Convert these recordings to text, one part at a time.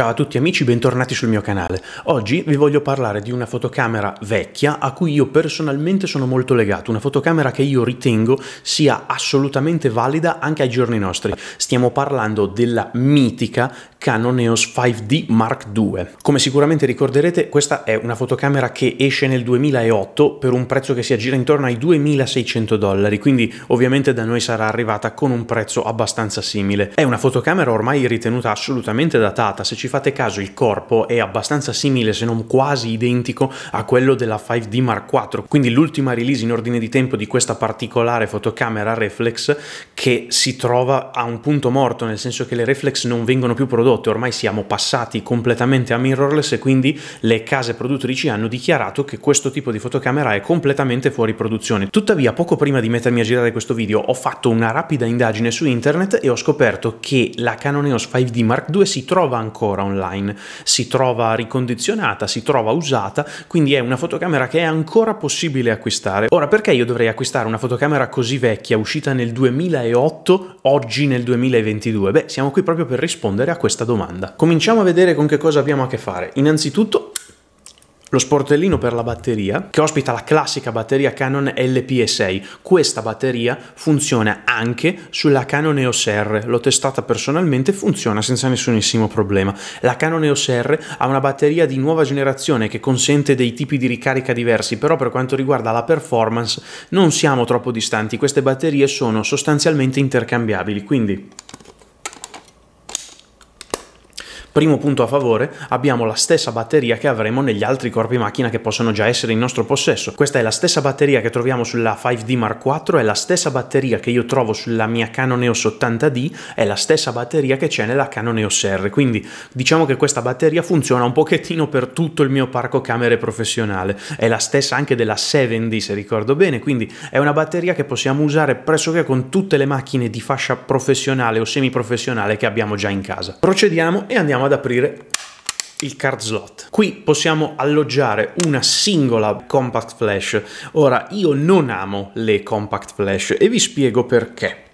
Ciao a tutti amici, bentornati sul mio canale. Oggi vi voglio parlare di una fotocamera vecchia a cui io personalmente sono molto legato, una fotocamera che io ritengo sia assolutamente valida anche ai giorni nostri. Stiamo parlando della mitica Canon EOS 5D Mark II. Come sicuramente ricorderete, questa è una fotocamera che esce nel 2008 per un prezzo che si aggira intorno ai 2600 dollari, quindi ovviamente da noi sarà arrivata con un prezzo abbastanza simile. È una fotocamera ormai ritenuta assolutamente datata, se ci fate caso il corpo è abbastanza simile se non quasi identico a quello della 5D Mark IV, quindi l'ultima release in ordine di tempo di questa particolare fotocamera reflex che si trova a un punto morto, nel senso che le reflex non vengono più prodotte, ormai siamo passati completamente a mirrorless e quindi le case produttrici hanno dichiarato che questo tipo di fotocamera è completamente fuori produzione. Tuttavia, poco prima di mettermi a girare questo video, ho fatto una rapida indagine su internet e ho scoperto che la Canon EOS 5D Mark II si trova ancora ancora online, si trova ricondizionata, si trova usata, quindi è una fotocamera che è ancora possibile acquistare. Ora, perché io dovrei acquistare una fotocamera così vecchia, uscita nel 2008, oggi nel 2022? Beh, siamo qui proprio per rispondere a questa domanda. Cominciamo a vedere con che cosa abbiamo a che fare. Innanzitutto lo sportellino per la batteria che ospita la classica batteria Canon LPS6. Questa batteria funziona anche sulla Canon EOS R, l'ho testata personalmente, e funziona senza nessunissimo problema. La Canon EOS R ha una batteria di nuova generazione che consente dei tipi di ricarica diversi, però per quanto riguarda la performance non siamo troppo distanti, queste batterie sono sostanzialmente intercambiabili, quindi Primo punto a favore, abbiamo la stessa batteria che avremo negli altri corpi macchina che possono già essere in nostro possesso. Questa è la stessa batteria che troviamo sulla 5D Mark IV, è la stessa batteria che io trovo sulla mia Canon EOS 80D, è la stessa batteria che c'è nella Canon EOS R, quindi diciamo che questa batteria funziona un pochettino per tutto il mio parco camere professionale. È la stessa anche della 7D se ricordo bene, quindi è una batteria che possiamo usare pressoché con tutte le macchine di fascia professionale o semiprofessionale che abbiamo già in casa. Procediamo e andiamo andiamo ad aprire il card slot. Qui possiamo alloggiare una singola compact flash. Ora, io non amo le compact flash e vi spiego perché.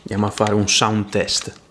Andiamo a fare un sound test.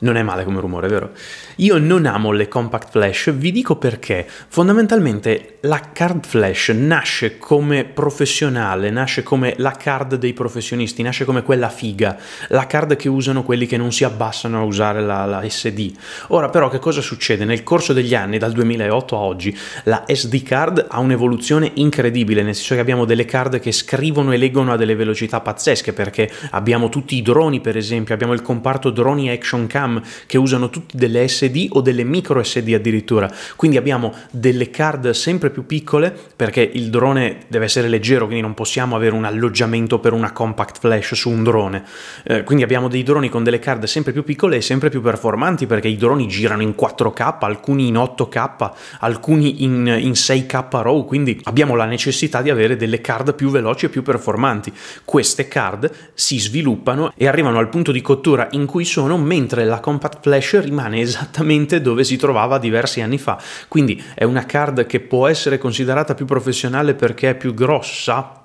Non è male come rumore, vero? Io non amo le compact flash, vi dico perché. Fondamentalmente la card flash nasce come professionale, nasce come la card dei professionisti, nasce come quella figa, la card che usano quelli che non si abbassano a usare la, la SD. Ora però che cosa succede? Nel corso degli anni, dal 2008 a oggi, la SD card ha un'evoluzione incredibile, nel senso che abbiamo delle card che scrivono e leggono a delle velocità pazzesche, perché abbiamo tutti i droni per esempio, abbiamo il comparto droni action cam, RAM che usano tutti delle SD o delle micro SD addirittura. Quindi abbiamo delle card sempre più piccole perché il drone deve essere leggero, quindi non possiamo avere un alloggiamento per una compact flash su un drone. Eh, quindi abbiamo dei droni con delle card sempre più piccole e sempre più performanti perché i droni girano in 4K, alcuni in 8K, alcuni in, in 6K RAW, quindi abbiamo la necessità di avere delle card più veloci e più performanti. Queste card si sviluppano e arrivano al punto di cottura in cui sono mentre la la Compact Flash rimane esattamente dove si trovava diversi anni fa, quindi è una card che può essere considerata più professionale perché è più grossa,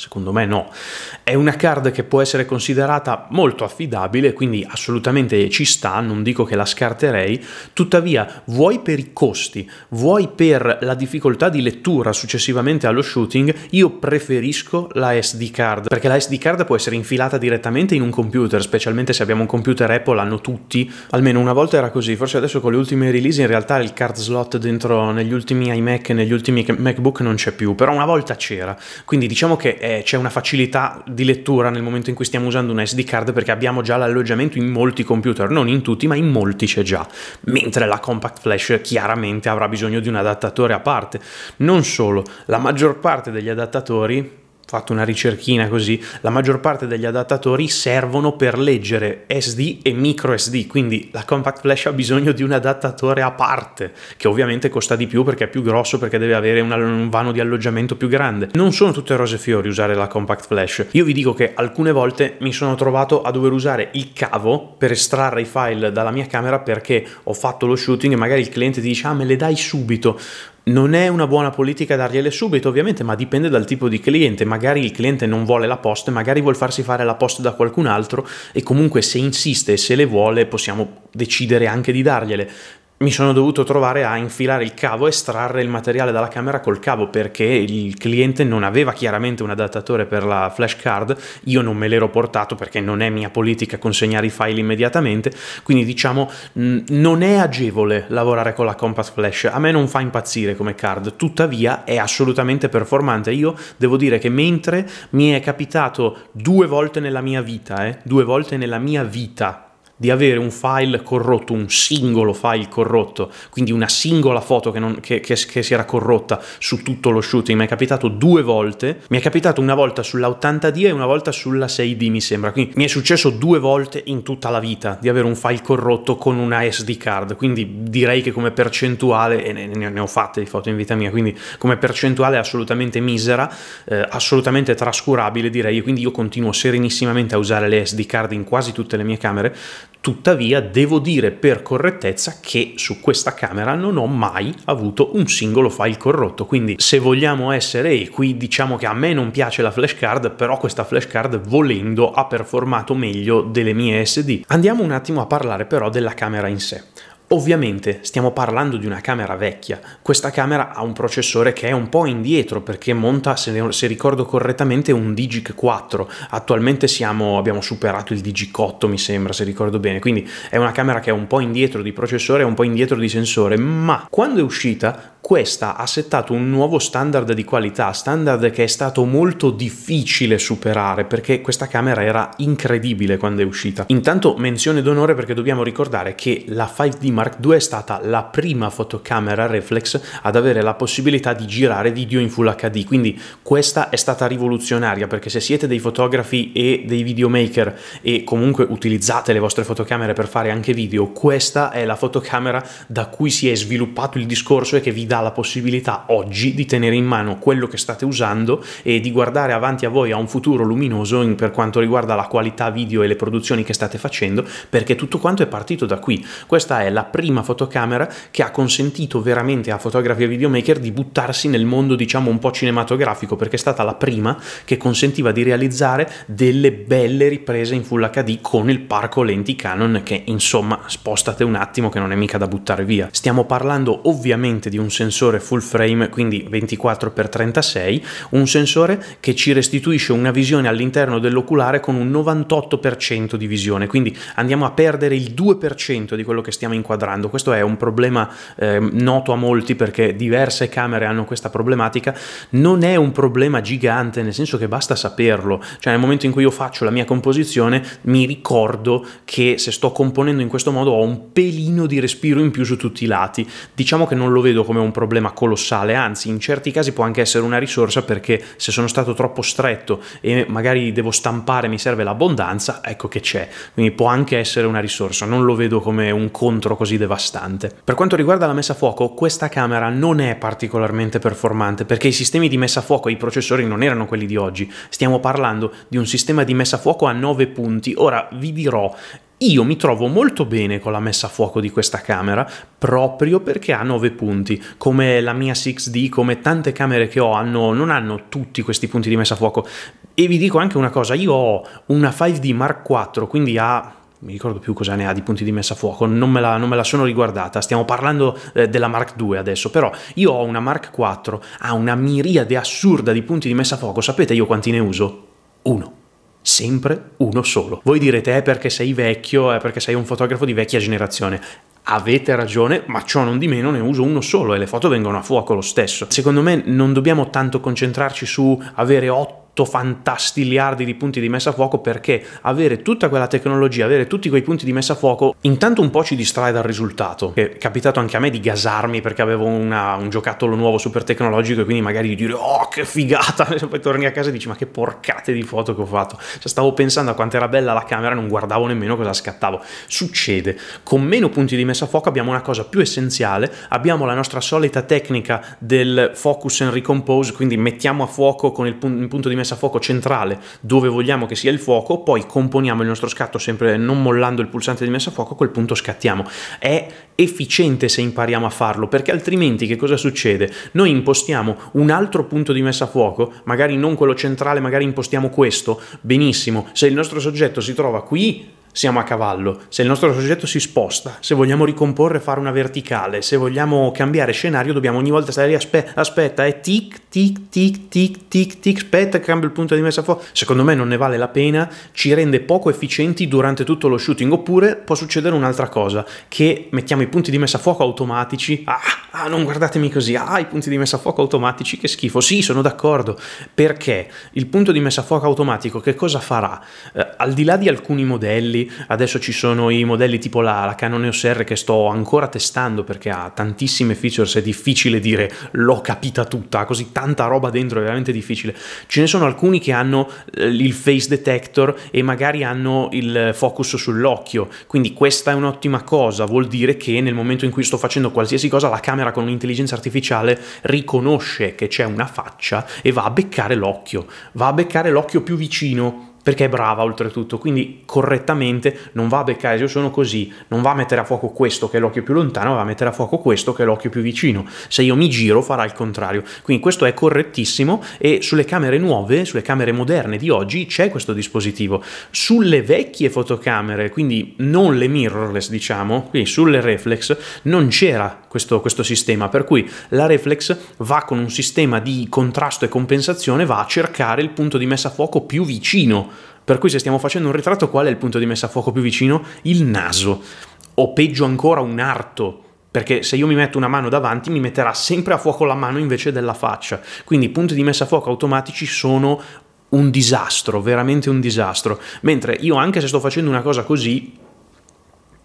Secondo me no. È una card che può essere considerata molto affidabile, quindi assolutamente ci sta, non dico che la scarterei, tuttavia vuoi per i costi, vuoi per la difficoltà di lettura successivamente allo shooting, io preferisco la SD card, perché la SD card può essere infilata direttamente in un computer, specialmente se abbiamo un computer Apple, hanno tutti, almeno una volta era così, forse adesso con le ultime release in realtà il card slot dentro negli ultimi iMac e negli ultimi MacBook non c'è più, però una volta c'era, quindi diciamo che è eh, c'è una facilità di lettura nel momento in cui stiamo usando un SD card perché abbiamo già l'alloggiamento in molti computer, non in tutti ma in molti c'è già, mentre la compact flash chiaramente avrà bisogno di un adattatore a parte. Non solo, la maggior parte degli adattatori fatto una ricerchina così, la maggior parte degli adattatori servono per leggere SD e micro SD, quindi la Compact Flash ha bisogno di un adattatore a parte, che ovviamente costa di più perché è più grosso, perché deve avere un vano di alloggiamento più grande. Non sono tutte rose e fiori usare la Compact Flash. Io vi dico che alcune volte mi sono trovato a dover usare il cavo per estrarre i file dalla mia camera perché ho fatto lo shooting e magari il cliente ti dice "Ah, me le dai subito". Non è una buona politica dargliele subito, ovviamente, ma dipende dal tipo di cliente. Magari il cliente non vuole la posta, magari vuol farsi fare la posta da qualcun altro e comunque se insiste e se le vuole possiamo decidere anche di dargliele mi sono dovuto trovare a infilare il cavo, estrarre il materiale dalla camera col cavo perché il cliente non aveva chiaramente un adattatore per la flashcard, io non me l'ero portato perché non è mia politica consegnare i file immediatamente, quindi diciamo non è agevole lavorare con la Compact Flash, a me non fa impazzire come card, tuttavia è assolutamente performante, io devo dire che mentre mi è capitato due volte nella mia vita, eh, due volte nella mia vita di avere un file corrotto, un singolo file corrotto, quindi una singola foto che, non, che, che, che si era corrotta su tutto lo shooting. Mi è capitato due volte, mi è capitato una volta sulla 80D e una volta sulla 6D mi sembra, quindi mi è successo due volte in tutta la vita di avere un file corrotto con una SD card, quindi direi che come percentuale, e ne, ne ho fatte di foto in vita mia, quindi come percentuale assolutamente misera, eh, assolutamente trascurabile direi, quindi io continuo serenissimamente a usare le SD card in quasi tutte le mie camere, Tuttavia devo dire per correttezza che su questa camera non ho mai avuto un singolo file corrotto, quindi se vogliamo essere equi diciamo che a me non piace la flashcard, però questa flashcard volendo ha performato meglio delle mie SD. Andiamo un attimo a parlare però della camera in sé. Ovviamente stiamo parlando di una camera vecchia, questa camera ha un processore che è un po' indietro perché monta, se, ricordo correttamente, un Digic 4, attualmente siamo, abbiamo superato il Digic 8 mi sembra se ricordo bene, quindi è una camera che è un po' indietro di processore, un po' indietro di sensore, ma quando è uscita questa ha settato un nuovo standard di qualità, standard che è stato molto difficile superare perché questa camera era incredibile quando è uscita. Intanto menzione d'onore perché dobbiamo ricordare che la 5D Mark II è stata la prima fotocamera reflex ad avere la possibilità di girare video in Full HD, quindi questa è stata rivoluzionaria perché se siete dei fotografi e dei videomaker e comunque utilizzate le vostre fotocamere per fare anche video, questa è la fotocamera da cui si è sviluppato il discorso e che vi dà la possibilità oggi di tenere in mano quello che state usando e di guardare avanti a voi a un futuro luminoso in, per quanto riguarda la qualità video e le produzioni che state facendo, perché tutto quanto è partito da qui. Questa è la prima fotocamera che ha consentito veramente a fotografi e videomaker di buttarsi nel mondo, diciamo, un po' cinematografico, perché è stata la prima che consentiva di realizzare delle belle riprese in Full HD con il parco lenti Canon che insomma spostate un attimo che non è mica da buttare via. Stiamo parlando ovviamente di un sensore full frame, quindi 24x36, un sensore che ci restituisce una visione all'interno dell'oculare con un 98% di visione, quindi andiamo a perdere il 2% di quello che stiamo inquadrando. Questo è un problema eh, noto a molti perché diverse camere hanno questa problematica, non è un problema gigante, nel senso che basta saperlo, cioè nel momento in cui io faccio la mia composizione mi ricordo che se sto componendo in questo modo ho un pelino di respiro in più su tutti i lati. Diciamo che non lo vedo come un un problema colossale, anzi in certi casi può anche essere una risorsa perché se sono stato troppo stretto e magari devo stampare, mi serve l'abbondanza, ecco che c'è, quindi può anche essere una risorsa, non lo vedo come un contro così devastante. Per quanto riguarda la messa a fuoco, questa camera non è particolarmente performante perché i sistemi di messa a fuoco e i processori non erano quelli di oggi, stiamo parlando di un sistema di messa a fuoco a 9 punti, ora vi dirò io mi trovo molto bene con la messa a fuoco di questa camera proprio perché ha 9 punti, come la mia 6D, come tante camere che ho hanno, non hanno tutti questi punti di messa a fuoco. E vi dico anche una cosa, io ho una 5D Mark IV, quindi ha mi ricordo più cosa ne ha di punti di messa a fuoco, non me la, non me la sono riguardata, stiamo parlando eh, della Mark II adesso, però io ho una Mark IV, ha una miriade assurda di punti di messa a fuoco, sapete io quanti ne uso? Uno sempre uno solo. Voi direte è eh, perché sei vecchio, è eh, perché sei un fotografo di vecchia generazione. Avete ragione, ma ciò non di meno ne uso uno solo e le foto vengono a fuoco lo stesso. Secondo me non dobbiamo tanto concentrarci su avere 8 8 fantastiliardi di punti di messa a fuoco perché avere tutta quella tecnologia, avere tutti quei punti di messa a fuoco, intanto un po' ci distrae dal risultato. È capitato anche a me di gasarmi perché avevo una, un giocattolo nuovo super tecnologico e quindi magari di dire oh che figata, e poi torni a casa e dici ma che porcate di foto che ho fatto. Cioè, stavo pensando a quanto era bella la camera non guardavo nemmeno cosa scattavo. Succede, con meno punti di messa a fuoco abbiamo una cosa più essenziale, abbiamo la nostra solita tecnica del focus and recompose, quindi mettiamo a fuoco con il punto di messa messa a fuoco centrale dove vogliamo che sia il fuoco, poi componiamo il nostro scatto sempre non mollando il pulsante di messa a fuoco, a quel punto scattiamo. È efficiente se impariamo a farlo, perché altrimenti che cosa succede? Noi impostiamo un altro punto di messa a fuoco, magari non quello centrale, magari impostiamo questo, benissimo, se il nostro soggetto si trova qui siamo a cavallo, se il nostro soggetto si sposta, se vogliamo ricomporre, fare una verticale, se vogliamo cambiare scenario, dobbiamo ogni volta stare lì, aspe- aspetta, è eh, tic, tic, tic, tic, tic, tic, aspetta, cambio il punto di messa fuori. Secondo me non ne vale la pena, ci rende poco efficienti durante tutto lo shooting, oppure può succedere un'altra cosa, che mettiamo i punti di messa a fuoco automatici, ah, ah, non guardatemi così, ah, i punti di messa a fuoco automatici, che schifo, sì, sono d'accordo, perché il punto di messa a fuoco automatico che cosa farà? Eh, al di là di alcuni modelli, adesso ci sono i modelli tipo la, la Canon EOS R che sto ancora testando perché ha tantissime features, è difficile dire l'ho capita tutta, così tanta roba dentro è veramente difficile. Ce ne sono alcuni che hanno eh, il face detector e magari hanno il focus sull'occhio, quindi questa è un'ottima cosa, vuol dire che nel momento in cui sto facendo qualsiasi cosa la camera con un'intelligenza artificiale riconosce che c'è una faccia e va a beccare l'occhio, va a beccare l'occhio più vicino perché è brava oltretutto, quindi correttamente non va a beccare, io sono così, non va a mettere a fuoco questo che è l'occhio più lontano, va a mettere a fuoco questo che è l'occhio più vicino, se io mi giro farà il contrario, quindi questo è correttissimo e sulle camere nuove, sulle camere moderne di oggi c'è questo dispositivo, sulle vecchie fotocamere, quindi non le mirrorless diciamo, quindi sulle reflex non c'era questo, questo sistema, per cui la reflex va con un sistema di contrasto e compensazione, va a cercare il punto di messa a fuoco più vicino per cui se stiamo facendo un ritratto, qual è il punto di messa a fuoco più vicino? Il naso. O peggio ancora un arto perché se io mi metto una mano davanti mi metterà sempre a fuoco la mano invece della faccia. Quindi i punti di messa a fuoco automatici sono un disastro, veramente un disastro. Mentre io anche se sto facendo una cosa così,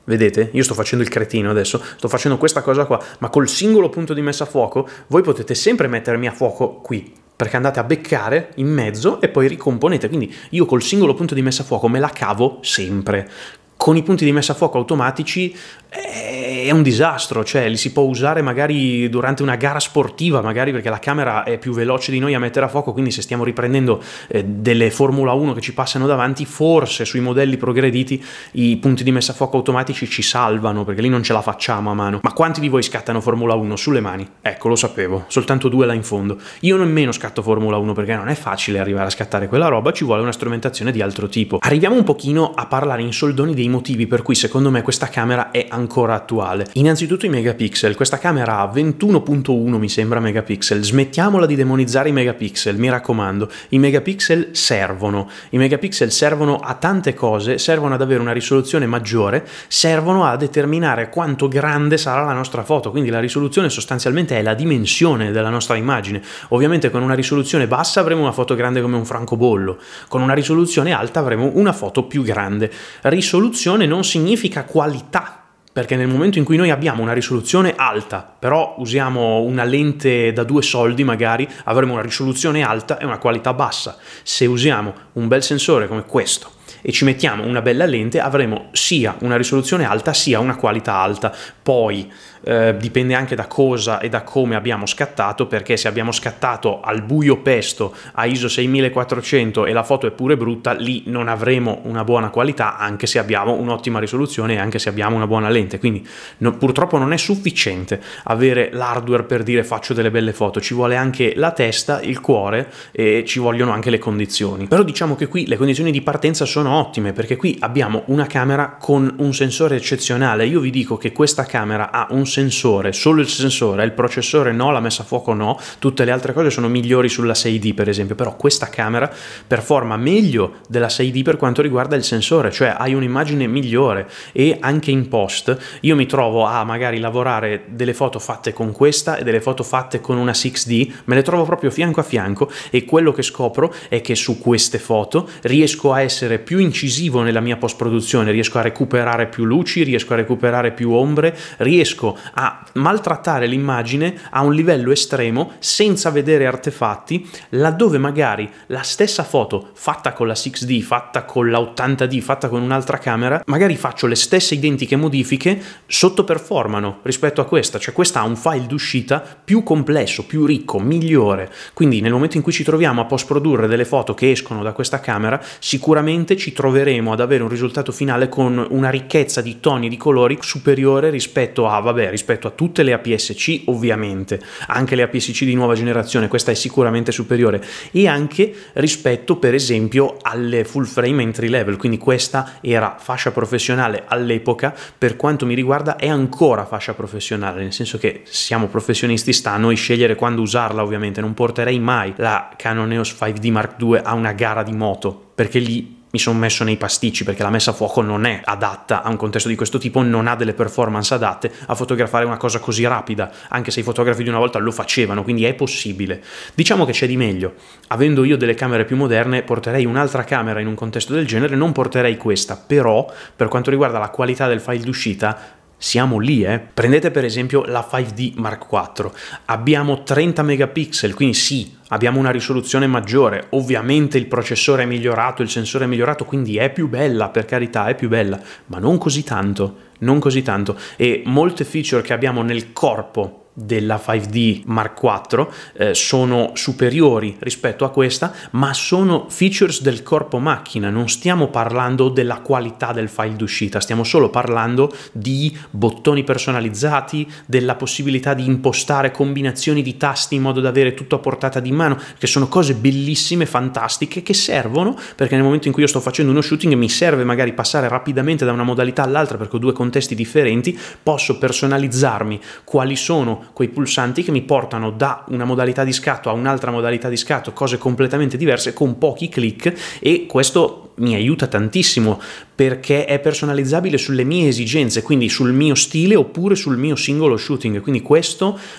vedete, io sto facendo il cretino adesso, sto facendo questa cosa qua, ma col singolo punto di messa a fuoco voi potete sempre mettermi a fuoco qui, perché andate a beccare in mezzo e poi ricomponete. Quindi io col singolo punto di messa a fuoco me la cavo sempre con i punti di messa a fuoco automatici eh, è un disastro, cioè li si può usare magari durante una gara sportiva, magari perché la camera è più veloce di noi a mettere a fuoco, quindi se stiamo riprendendo eh, delle Formula 1 che ci passano davanti, forse sui modelli progrediti i punti di messa a fuoco automatici ci salvano, perché lì non ce la facciamo a mano. Ma quanti di voi scattano Formula 1 sulle mani? Ecco, lo sapevo, soltanto due là in fondo. Io nemmeno scatto Formula 1 perché non è facile arrivare a scattare quella roba, ci vuole una strumentazione di altro tipo. Arriviamo un pochino a parlare in soldoni dei dei motivi per cui secondo me questa camera è ancora attuale. Innanzitutto i megapixel, questa camera ha 21.1 mi sembra megapixel, smettiamola di demonizzare i megapixel, mi raccomando, i megapixel servono, i megapixel servono a tante cose, servono ad avere una risoluzione maggiore, servono a determinare quanto grande sarà la nostra foto, quindi la risoluzione sostanzialmente è la dimensione della nostra immagine. Ovviamente con una risoluzione bassa avremo una foto grande come un francobollo, con una risoluzione alta avremo una foto più grande. Risoluzione risoluzione non significa qualità, perché nel momento in cui noi abbiamo una risoluzione alta, però usiamo una lente da due soldi magari, avremo una risoluzione alta e una qualità bassa. Se usiamo un bel sensore come questo e ci mettiamo una bella lente, avremo sia una risoluzione alta sia una qualità alta. Poi eh, dipende anche da cosa e da come abbiamo scattato, perché se abbiamo scattato al buio pesto a ISO 6400 e la foto è pure brutta, lì non avremo una buona qualità, anche se abbiamo un'ottima risoluzione e anche se abbiamo una buona lente. Quindi no, purtroppo non è sufficiente avere l'hardware per dire faccio delle belle foto, ci vuole anche la testa, il cuore e ci vogliono anche le condizioni. Però diciamo che qui le condizioni di partenza sono ottime, perché qui abbiamo una camera con un sensore eccezionale. Io vi dico che questa camera ha un sensore sensore, solo il sensore, il processore no, la messa a fuoco no, tutte le altre cose sono migliori sulla 6D per esempio, però questa camera performa meglio della 6D per quanto riguarda il sensore, cioè hai un'immagine migliore e anche in post io mi trovo a magari lavorare delle foto fatte con questa e delle foto fatte con una 6D, me le trovo proprio fianco a fianco e quello che scopro è che su queste foto riesco a essere più incisivo nella mia post produzione, riesco a recuperare più luci, riesco a recuperare più ombre, riesco a maltrattare l'immagine a un livello estremo senza vedere artefatti, laddove magari la stessa foto fatta con la 6D, fatta con la 80D, fatta con un'altra camera, magari faccio le stesse identiche modifiche, sottoperformano rispetto a questa, cioè questa ha un file d'uscita più complesso, più ricco, migliore. Quindi nel momento in cui ci troviamo a post produrre delle foto che escono da questa camera, sicuramente ci troveremo ad avere un risultato finale con una ricchezza di toni e di colori superiore rispetto a vabbè, rispetto a tutte le APS-C ovviamente, anche le APS-C di nuova generazione, questa è sicuramente superiore e anche rispetto per esempio alle full frame entry level, quindi questa era fascia professionale all'epoca, per quanto mi riguarda è ancora fascia professionale, nel senso che siamo professionisti, sta a noi scegliere quando usarla ovviamente, non porterei mai la Canon EOS 5D Mark II a una gara di moto perché lì mi sono messo nei pasticci perché la messa a fuoco non è adatta a un contesto di questo tipo, non ha delle performance adatte a fotografare una cosa così rapida, anche se i fotografi di una volta lo facevano, quindi è possibile. Diciamo che c'è di meglio. Avendo io delle camere più moderne, porterei un'altra camera in un contesto del genere, non porterei questa, però per quanto riguarda la qualità del file d'uscita siamo lì, eh. Prendete per esempio la 5D Mark IV, abbiamo 30 megapixel, quindi sì, abbiamo una risoluzione maggiore, ovviamente il processore è migliorato, il sensore è migliorato, quindi è più bella, per carità, è più bella, ma non così tanto, non così tanto. E molte feature che abbiamo nel corpo della 5D Mark IV eh, sono superiori rispetto a questa, ma sono features del corpo macchina, non stiamo parlando della qualità del file d'uscita, stiamo solo parlando di bottoni personalizzati, della possibilità di impostare combinazioni di tasti in modo da avere tutto a portata di mano, che sono cose bellissime, fantastiche, che servono perché nel momento in cui io sto facendo uno shooting mi serve magari passare rapidamente da una modalità all'altra perché ho due contesti differenti, posso personalizzarmi quali sono quei pulsanti che mi portano da una modalità di scatto a un'altra modalità di scatto, cose completamente diverse con pochi clic e questo mi aiuta tantissimo perché è personalizzabile sulle mie esigenze, quindi sul mio stile oppure sul mio singolo shooting. Quindi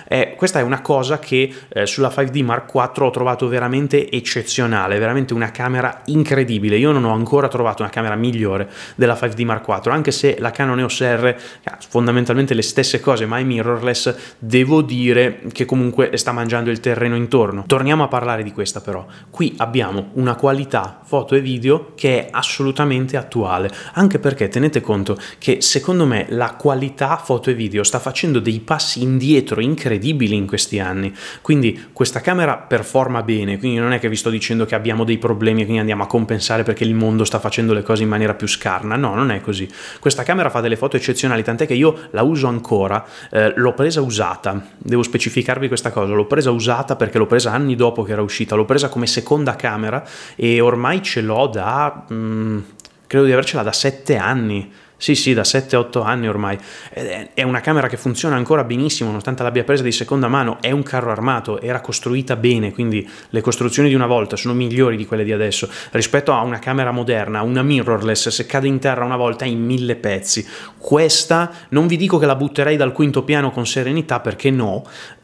è, questa è una cosa che eh, sulla 5D Mark IV ho trovato veramente eccezionale, veramente una camera incredibile. Io non ho ancora trovato una camera migliore della 5D Mark IV, anche se la Canon EOS R fondamentalmente le stesse cose, ma è mirrorless devo dire che comunque sta mangiando il terreno intorno. Torniamo a parlare di questa però. Qui abbiamo una qualità foto e video che è assolutamente attuale, anche perché tenete conto che secondo me la qualità foto e video sta facendo dei passi indietro incredibili in questi anni. Quindi questa camera performa bene, quindi non è che vi sto dicendo che abbiamo dei problemi e quindi andiamo a compensare perché il mondo sta facendo le cose in maniera più scarna. No, non è così. Questa camera fa delle foto eccezionali, tant'è che io la uso ancora, eh, l'ho presa usata usata, devo specificarvi questa cosa, l'ho presa usata perché l'ho presa anni dopo che era uscita, l'ho presa come seconda camera e ormai ce l'ho da... Mh, mm, credo di avercela da 7 anni sì, sì, da 7-8 anni ormai. È una camera che funziona ancora benissimo, nonostante l'abbia presa di seconda mano. È un carro armato, era costruita bene, quindi le costruzioni di una volta sono migliori di quelle di adesso. Rispetto a una camera moderna, una mirrorless, se cade in terra una volta è in mille pezzi. Questa, non vi dico che la butterei dal quinto piano con serenità, perché no,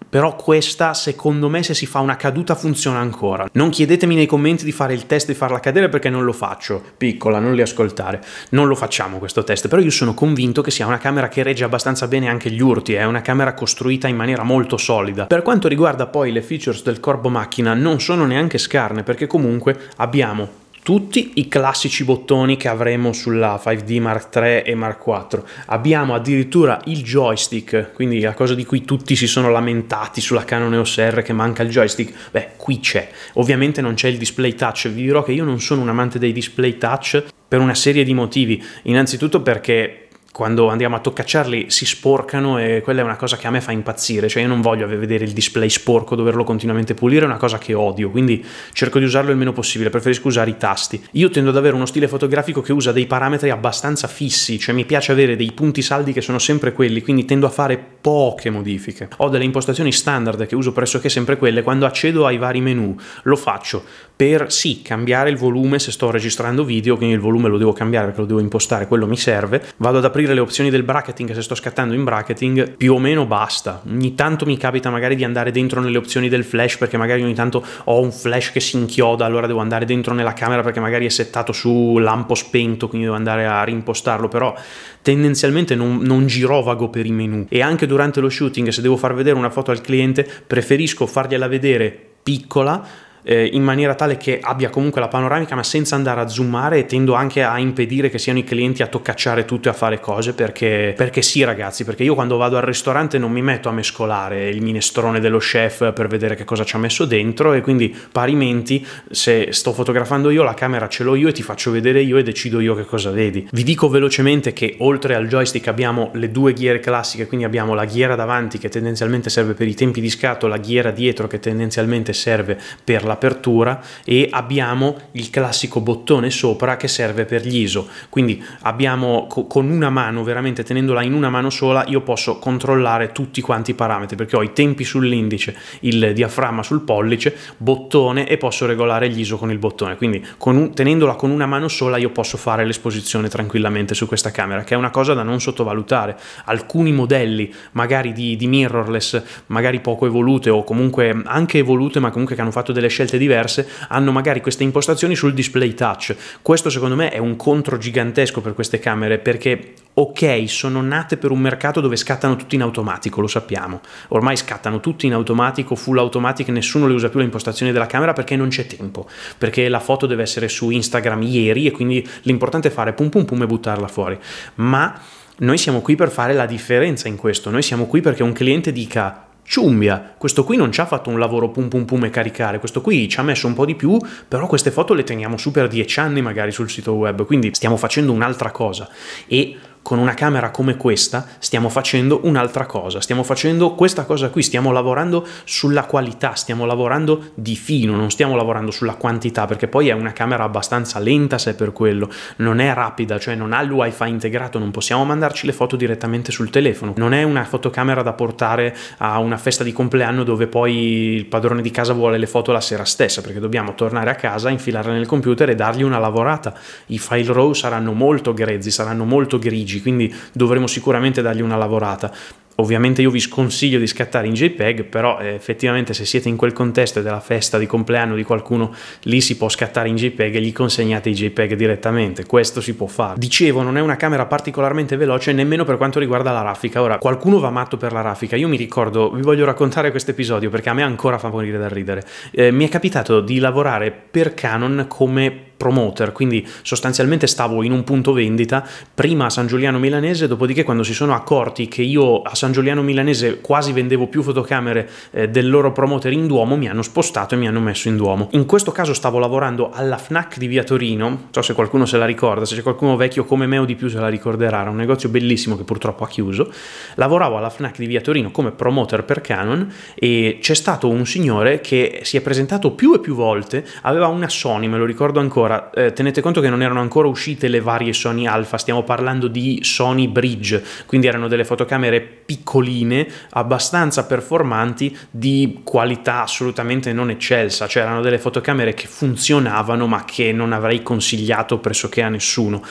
però questa secondo me se si fa una caduta funziona ancora. Non chiedetemi nei commenti di fare il test di farla cadere perché non lo faccio, piccola, non li ascoltare. Non lo facciamo questo test test, però io sono convinto che sia una camera che regge abbastanza bene anche gli urti, è una camera costruita in maniera molto solida. Per quanto riguarda poi le features del corbo macchina, non sono neanche scarne perché comunque abbiamo tutti i classici bottoni che avremo sulla 5D Mark III e Mark IV. Abbiamo addirittura il joystick, quindi la cosa di cui tutti si sono lamentati sulla Canon EOS R che manca il joystick, beh, qui c'è. Ovviamente non c'è il display touch, vi dirò che io non sono un amante dei display touch per una serie di motivi. Innanzitutto perché quando andiamo a toccacciarli si sporcano e quella è una cosa che a me fa impazzire, cioè io non voglio vedere il display sporco, doverlo continuamente pulire, è una cosa che odio, quindi cerco di usarlo il meno possibile, preferisco usare i tasti. Io tendo ad avere uno stile fotografico che usa dei parametri abbastanza fissi, cioè mi piace avere dei punti saldi che sono sempre quelli, quindi tendo a fare poche modifiche. Ho delle impostazioni standard che uso pressoché sempre quelle, quando accedo ai vari menu lo faccio, per sì cambiare il volume se sto registrando video, quindi il volume lo devo cambiare perché lo devo impostare, quello mi serve. Vado ad aprire le opzioni del bracketing se sto scattando in bracketing, più o meno basta. Ogni tanto mi capita magari di andare dentro nelle opzioni del flash perché magari ogni tanto ho un flash che si inchioda, allora devo andare dentro nella camera perché magari è settato su lampo spento, quindi devo andare a rimpostarlo, però tendenzialmente non, non girovago per i menu e anche durante lo shooting se devo far vedere una foto al cliente preferisco fargliela vedere piccola eh, in maniera tale che abbia comunque la panoramica ma senza andare a zoomare e tendo anche a impedire che siano i clienti a toccacciare tutto e a fare cose perché, perché sì ragazzi perché io quando vado al ristorante non mi metto a mescolare il minestrone dello chef per vedere che cosa ci ha messo dentro e quindi parimenti se sto fotografando io la camera ce l'ho io e ti faccio vedere io e decido io che cosa vedi vi dico velocemente che oltre al joystick abbiamo le due ghiere classiche quindi abbiamo la ghiera davanti che tendenzialmente serve per i tempi di scatto la ghiera dietro che tendenzialmente serve per la l'apertura e abbiamo il classico bottone sopra che serve per gli ISO. Quindi abbiamo con una mano, veramente tenendola in una mano sola, io posso controllare tutti quanti i parametri perché ho i tempi sull'indice, il diaframma sul pollice, bottone e posso regolare gli ISO con il bottone. Quindi con un, tenendola con una mano sola io posso fare l'esposizione tranquillamente su questa camera, che è una cosa da non sottovalutare. Alcuni modelli, magari di, di mirrorless, magari poco evolute o comunque anche evolute, ma comunque che hanno fatto delle scelte scelte diverse hanno magari queste impostazioni sul display touch. Questo secondo me è un contro gigantesco per queste camere perché ok, sono nate per un mercato dove scattano tutti in automatico, lo sappiamo. Ormai scattano tutti in automatico, full automatic, nessuno le usa più le impostazioni della camera perché non c'è tempo, perché la foto deve essere su Instagram ieri e quindi l'importante è fare pum pum pum e buttarla fuori. Ma noi siamo qui per fare la differenza in questo, noi siamo qui perché un cliente dica ciumbia, questo qui non ci ha fatto un lavoro pum pum pum e caricare, questo qui ci ha messo un po' di più, però queste foto le teniamo su per dieci anni magari sul sito web, quindi stiamo facendo un'altra cosa e con una camera come questa stiamo facendo un'altra cosa, stiamo facendo questa cosa qui, stiamo lavorando sulla qualità, stiamo lavorando di fino, non stiamo lavorando sulla quantità, perché poi è una camera abbastanza lenta se è per quello, non è rapida, cioè non ha il wifi integrato, non possiamo mandarci le foto direttamente sul telefono, non è una fotocamera da portare a una festa di compleanno dove poi il padrone di casa vuole le foto la sera stessa, perché dobbiamo tornare a casa, infilarle nel computer e dargli una lavorata. I file row saranno molto grezzi, saranno molto grigi, Luigi, quindi dovremo sicuramente dargli una lavorata. Ovviamente io vi sconsiglio di scattare in JPEG, però eh, effettivamente se siete in quel contesto della festa di compleanno di qualcuno, lì si può scattare in JPEG e gli consegnate i JPEG direttamente, questo si può fare. Dicevo, non è una camera particolarmente veloce nemmeno per quanto riguarda la raffica. Ora, qualcuno va matto per la raffica, io mi ricordo, vi voglio raccontare questo episodio perché a me ancora fa morire dal ridere. Eh, mi è capitato di lavorare per Canon come promoter, quindi sostanzialmente stavo in un punto vendita, prima a San Giuliano Milanese, dopodiché quando si sono accorti che io a San Giuliano Milanese quasi vendevo più fotocamere eh, del loro promoter in Duomo, mi hanno spostato e mi hanno messo in Duomo. In questo caso stavo lavorando alla Fnac di Via Torino, non so se qualcuno se la ricorda, se c'è qualcuno vecchio come me o di più se la ricorderà, era un negozio bellissimo che purtroppo ha chiuso, lavoravo alla Fnac di Via Torino come promoter per Canon e c'è stato un signore che si è presentato più e più volte, aveva una Sony, me lo ricordo ancora, allora, eh, tenete conto che non erano ancora uscite le varie Sony Alpha, stiamo parlando di Sony Bridge, quindi erano delle fotocamere piccoline, abbastanza performanti, di qualità assolutamente non eccelsa, cioè erano delle fotocamere che funzionavano ma che non avrei consigliato pressoché a nessuno.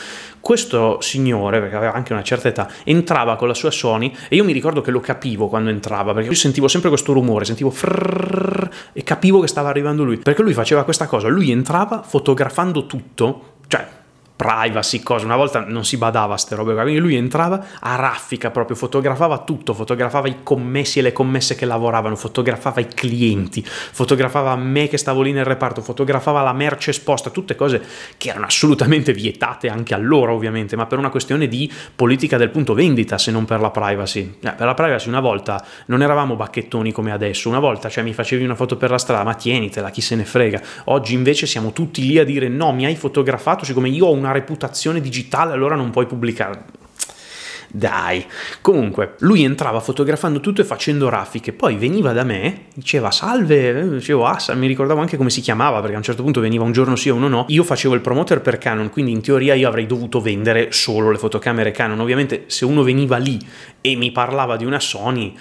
Questo signore, perché aveva anche una certa età, entrava con la sua Sony e io mi ricordo che lo capivo quando entrava, perché io sentivo sempre questo rumore, sentivo frrrr, e capivo che stava arrivando lui, perché lui faceva questa cosa, lui entrava fotografando tutto, cioè privacy, cose. Una volta non si badava a ste robe qua, quindi lui entrava a raffica proprio, fotografava tutto, fotografava i commessi e le commesse che lavoravano, fotografava i clienti, fotografava me che stavo lì nel reparto, fotografava la merce esposta, tutte cose che erano assolutamente vietate anche allora ovviamente, ma per una questione di politica del punto vendita se non per la privacy. Eh, per la privacy una volta non eravamo bacchettoni come adesso, una volta cioè mi facevi una foto per la strada, ma tienitela, chi se ne frega. Oggi invece siamo tutti lì a dire no, mi hai fotografato, siccome io ho una reputazione digitale, allora non puoi pubblicare. Dai. Comunque, lui entrava fotografando tutto e facendo raffiche, poi veniva da me, diceva salve, dicevo ah, mi ricordavo anche come si chiamava, perché a un certo punto veniva un giorno sì o uno no. Io facevo il promoter per Canon, quindi in teoria io avrei dovuto vendere solo le fotocamere Canon. Ovviamente se uno veniva lì e mi parlava di una Sony,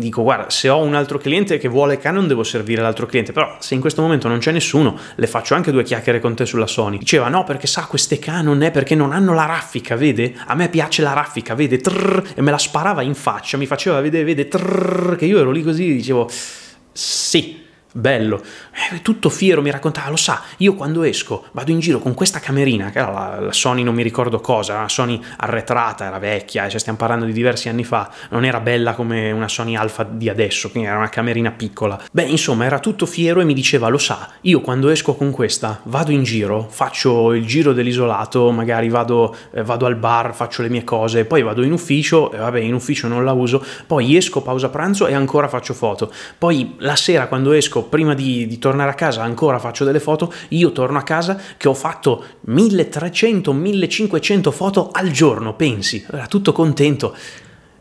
dico guarda se ho un altro cliente che vuole Canon devo servire l'altro cliente però se in questo momento non c'è nessuno le faccio anche due chiacchiere con te sulla Sony diceva no perché sa queste Canon è eh, perché non hanno la raffica vede a me piace la raffica vede trrr, e me la sparava in faccia mi faceva vedere vede trrr, che io ero lì così dicevo sì bello. Eh, tutto fiero mi raccontava, lo sa, io quando esco vado in giro con questa camerina, che era la, la Sony non mi ricordo cosa, una Sony arretrata, era vecchia, eh, cioè stiamo parlando di diversi anni fa, non era bella come una Sony Alpha di adesso, quindi era una camerina piccola. Beh, insomma, era tutto fiero e mi diceva, lo sa, io quando esco con questa vado in giro, faccio il giro dell'isolato, magari vado, eh, vado al bar, faccio le mie cose, poi vado in ufficio, e vabbè in ufficio non la uso, poi esco pausa pranzo e ancora faccio foto, poi la sera quando esco prima di, di, tornare a casa ancora faccio delle foto, io torno a casa che ho fatto 1300-1500 foto al giorno, pensi, era tutto contento.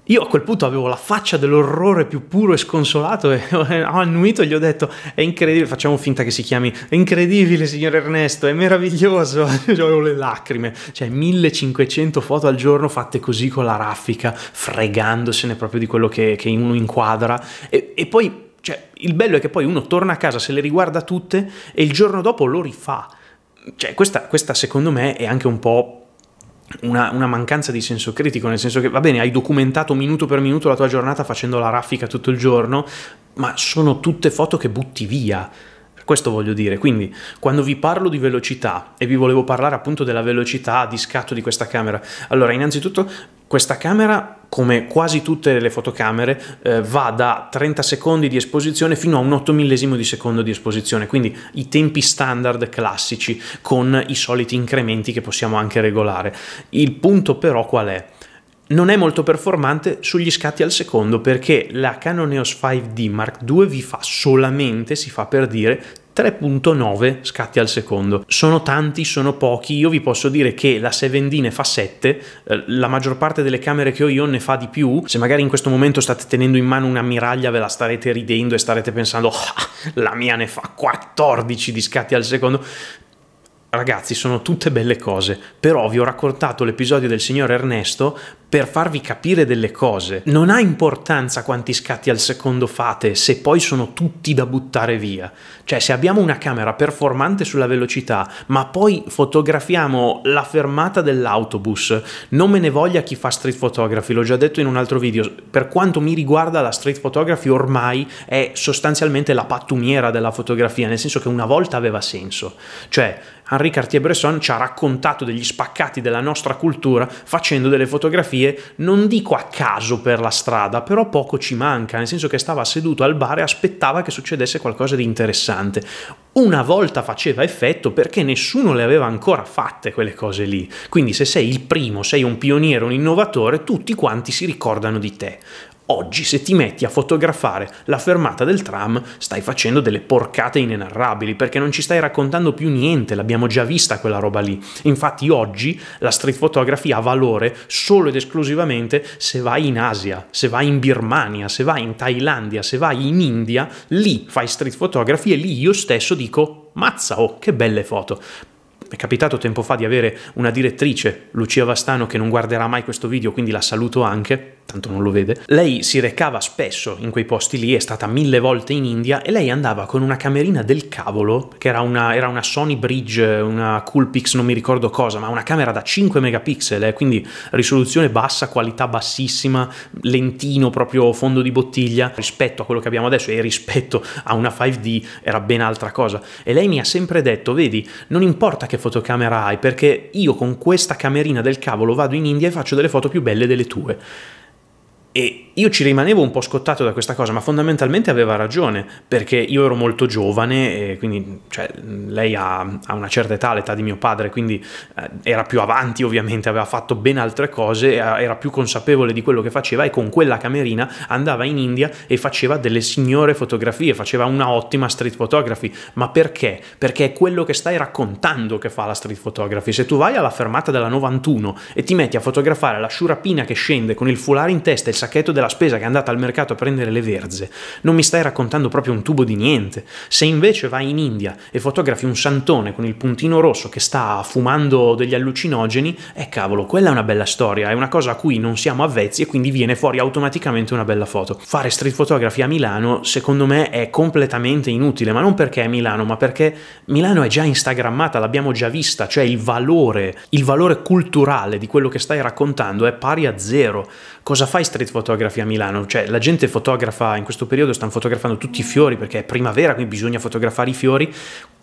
Io a quel punto avevo la faccia dell'orrore più puro e sconsolato e ho annuito e gli ho detto è incredibile, facciamo finta che si chiami, è incredibile signor Ernesto, è meraviglioso, cioè, avevo le lacrime, cioè 1500 foto al giorno fatte così con la raffica, fregandosene proprio di quello che, che uno inquadra e, e poi il bello è che poi uno torna a casa, se le riguarda tutte e il giorno dopo lo rifà. Cioè, questa, questa secondo me è anche un po'. Una, una, mancanza di senso critico, nel senso che va bene, hai documentato minuto per minuto la tua giornata facendo la raffica tutto il giorno, ma sono tutte foto che butti via. Questo voglio dire, quindi quando vi parlo di velocità e vi volevo parlare appunto della velocità di scatto di questa camera, allora innanzitutto questa camera, come quasi tutte le fotocamere, eh, va da 30 secondi di esposizione fino a un 8 millesimo di secondo di esposizione, quindi i tempi standard classici con i soliti incrementi che possiamo anche regolare. Il punto però qual è? non è molto performante sugli scatti al secondo perché la Canon EOS 5D Mark II vi fa solamente, si fa per dire, 3.9 scatti al secondo. Sono tanti, sono pochi, io vi posso dire che la 7D ne fa 7, eh, la maggior parte delle camere che ho io ne fa di più, se magari in questo momento state tenendo in mano una miraglia ve la starete ridendo e starete pensando oh, la mia ne fa 14 di scatti al secondo, Ragazzi, sono tutte belle cose, però vi ho raccontato l'episodio del signor Ernesto per farvi capire delle cose. Non ha importanza quanti scatti al secondo fate se poi sono tutti da buttare via. Cioè, se abbiamo una camera performante sulla velocità, ma poi fotografiamo la fermata dell'autobus, non me ne voglia chi fa street photography, l'ho già detto in un altro video, per quanto mi riguarda la street photography ormai è sostanzialmente la pattumiera della fotografia, nel senso che una volta aveva senso. Cioè, Henri Cartier-Bresson ci ha raccontato degli spaccati della nostra cultura facendo delle fotografie, non dico a caso per la strada, però poco ci manca, nel senso che stava seduto al bar e aspettava che succedesse qualcosa di interessante. Una volta faceva effetto perché nessuno le aveva ancora fatte quelle cose lì. Quindi se sei il primo, sei un pioniere, un innovatore, tutti quanti si ricordano di te. Oggi se ti metti a fotografare la fermata del tram stai facendo delle porcate inenarrabili perché non ci stai raccontando più niente, l'abbiamo già vista quella roba lì. Infatti oggi la street photography ha valore solo ed esclusivamente se vai in Asia, se vai in Birmania, se vai in Thailandia, se vai in India, lì fai street photography e lì io stesso dico mazza oh che belle foto. Mi è capitato tempo fa di avere una direttrice, Lucia Vastano, che non guarderà mai questo video, quindi la saluto anche tanto non lo vede, lei si recava spesso in quei posti lì, è stata mille volte in India e lei andava con una camerina del cavolo, che era una, era una Sony Bridge, una Coolpix, non mi ricordo cosa, ma una camera da 5 megapixel, eh, quindi risoluzione bassa, qualità bassissima, lentino proprio fondo di bottiglia, rispetto a quello che abbiamo adesso e rispetto a una 5D era ben altra cosa. E lei mi ha sempre detto, vedi, non importa che fotocamera hai, perché io con questa camerina del cavolo vado in India e faccio delle foto più belle delle tue. E io ci rimanevo un po' scottato da questa cosa, ma fondamentalmente aveva ragione, perché io ero molto giovane, e quindi cioè, lei ha, ha, una certa età, l'età di mio padre, quindi eh, era più avanti ovviamente, aveva fatto ben altre cose, eh, era più consapevole di quello che faceva e con quella camerina andava in India e faceva delle signore fotografie, faceva una ottima street photography. Ma perché? Perché è quello che stai raccontando che fa la street photography. Se tu vai alla fermata della 91 e ti metti a fotografare la sciurapina che scende con il foulare in testa e il sacchetto della spesa che è andata al mercato a prendere le verze, non mi stai raccontando proprio un tubo di niente. Se invece vai in India e fotografi un santone con il puntino rosso che sta fumando degli allucinogeni, eh cavolo, quella è una bella storia, è una cosa a cui non siamo avvezzi e quindi viene fuori automaticamente una bella foto. Fare street photography a Milano, secondo me, è completamente inutile, ma non perché è Milano, ma perché Milano è già instagrammata, l'abbiamo già vista, cioè il valore, il valore culturale di quello che stai raccontando è pari a zero. Cosa fai street fotografi a Milano, cioè la gente fotografa in questo periodo, stanno fotografando tutti i fiori perché è primavera, quindi bisogna fotografare i fiori.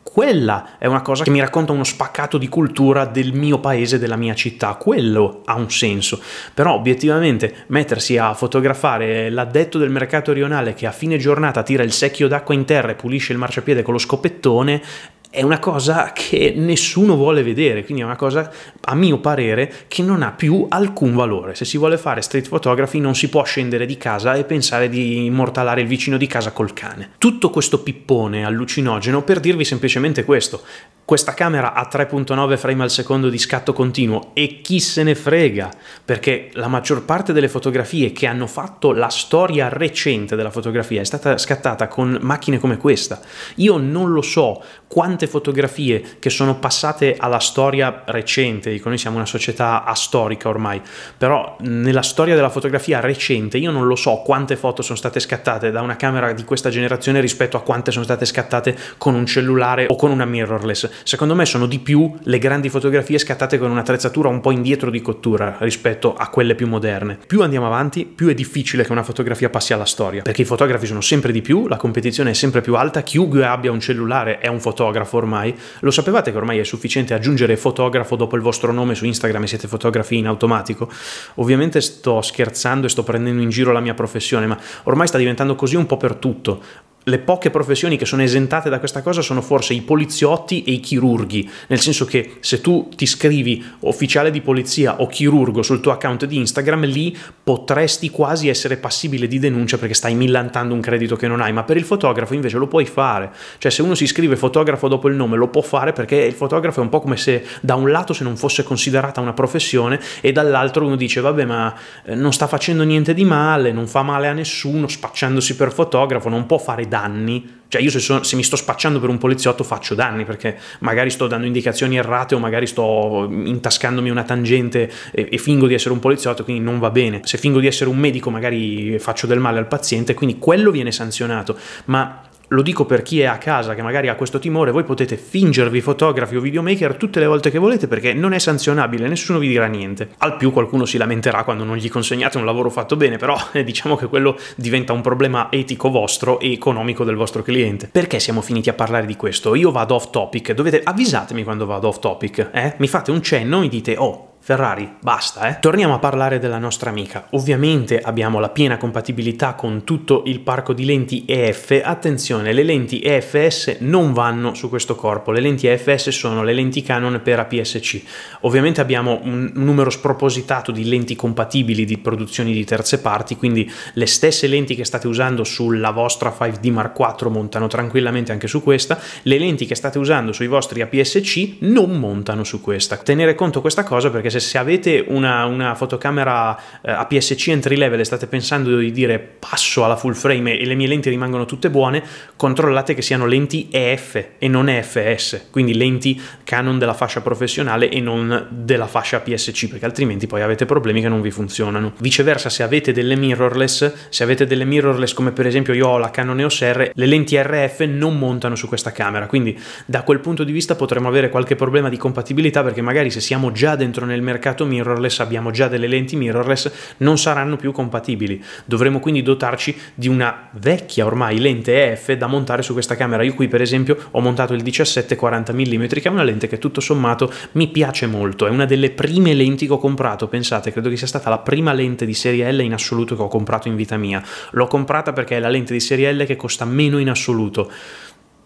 Quella è una cosa che mi racconta uno spaccato di cultura del mio paese, della mia città. Quello ha un senso. Però obiettivamente mettersi a fotografare l'addetto del mercato rionale che a fine giornata tira il secchio d'acqua in terra e pulisce il marciapiede con lo scopettone è una cosa che nessuno vuole vedere, quindi è una cosa, a mio parere, che non ha più alcun valore. Se si vuole fare street photography non si può scendere di casa e pensare di immortalare il vicino di casa col cane. Tutto questo pippone allucinogeno per dirvi semplicemente questo. Questa camera ha 3.9 frame al secondo di scatto continuo e chi se ne frega, perché la maggior parte delle fotografie che hanno fatto la storia recente della fotografia è stata scattata con macchine come questa. Io non lo so quanto tante fotografie che sono passate alla storia recente, dico noi siamo una società astorica ormai, però nella storia della fotografia recente io non lo so quante foto sono state scattate da una camera di questa generazione rispetto a quante sono state scattate con un cellulare o con una mirrorless. Secondo me sono di più le grandi fotografie scattate con un'attrezzatura un po' indietro di cottura rispetto a quelle più moderne. Più andiamo avanti, più è difficile che una fotografia passi alla storia, perché i fotografi sono sempre di più, la competizione è sempre più alta, chiunque abbia un cellulare è un fotografo fotografo ormai, lo sapevate che ormai è sufficiente aggiungere fotografo dopo il vostro nome su Instagram e siete fotografi in automatico? Ovviamente sto scherzando e sto prendendo in giro la mia professione, ma ormai sta diventando così un po' per tutto le poche professioni che sono esentate da questa cosa sono forse i poliziotti e i chirurghi, nel senso che se tu ti scrivi ufficiale di polizia o chirurgo sul tuo account di Instagram, lì potresti quasi essere passibile di denuncia perché stai millantando un credito che non hai, ma per il fotografo invece lo puoi fare, cioè se uno si scrive fotografo dopo il nome lo può fare perché il fotografo è un po' come se da un lato se non fosse considerata una professione e dall'altro uno dice vabbè ma eh, non sta facendo niente di male, non fa male a nessuno spacciandosi per fotografo, non può fare danni. Cioè io se, sono, se mi sto spacciando per un poliziotto faccio danni perché magari sto dando indicazioni errate o magari sto intascandomi una tangente e, e fingo di essere un poliziotto, quindi non va bene. Se fingo di essere un medico magari faccio del male al paziente, quindi quello viene sanzionato. Ma lo dico per chi è a casa che magari ha questo timore, voi potete fingervi fotografi o videomaker tutte le volte che volete perché non è sanzionabile, nessuno vi dirà niente. Al più qualcuno si lamenterà quando non gli consegnate un lavoro fatto bene, però eh, diciamo che quello diventa un problema etico vostro e economico del vostro cliente. Perché siamo finiti a parlare di questo? Io vado off topic, dovete avvisatemi quando vado off topic, eh? Mi fate un cenno, mi dite "Oh, Ferrari, basta, eh? Torniamo a parlare della nostra amica. Ovviamente abbiamo la piena compatibilità con tutto il parco di lenti EF. Attenzione, le lenti EFS non vanno su questo corpo. Le lenti EFS sono le lenti Canon per APS-C. Ovviamente abbiamo un numero spropositato di lenti compatibili di produzioni di terze parti, quindi le stesse lenti che state usando sulla vostra 5D Mark IV montano tranquillamente anche su questa, le lenti che state usando sui vostri APS-C non montano su questa. Tenere conto questa cosa perché perché se, se avete una, una fotocamera eh, APS-C entry level e state pensando di dire passo alla full frame e le mie lenti rimangono tutte buone, controllate che siano lenti EF e non EFS, quindi lenti Canon della fascia professionale e non della fascia APS-C, perché altrimenti poi avete problemi che non vi funzionano. Viceversa, se avete delle mirrorless, se avete delle mirrorless come per esempio io ho la Canon EOS R, le lenti RF non montano su questa camera, quindi da quel punto di vista potremmo avere qualche problema di compatibilità perché magari se siamo già dentro nel nel mercato mirrorless abbiamo già delle lenti mirrorless, non saranno più compatibili. Dovremo quindi dotarci di una vecchia ormai lente EF da montare su questa camera. Io qui per esempio ho montato il 17-40 mm che è una lente che tutto sommato mi piace molto, è una delle prime lenti che ho comprato, pensate, credo che sia stata la prima lente di serie L in assoluto che ho comprato in vita mia. L'ho comprata perché è la lente di serie L che costa meno in assoluto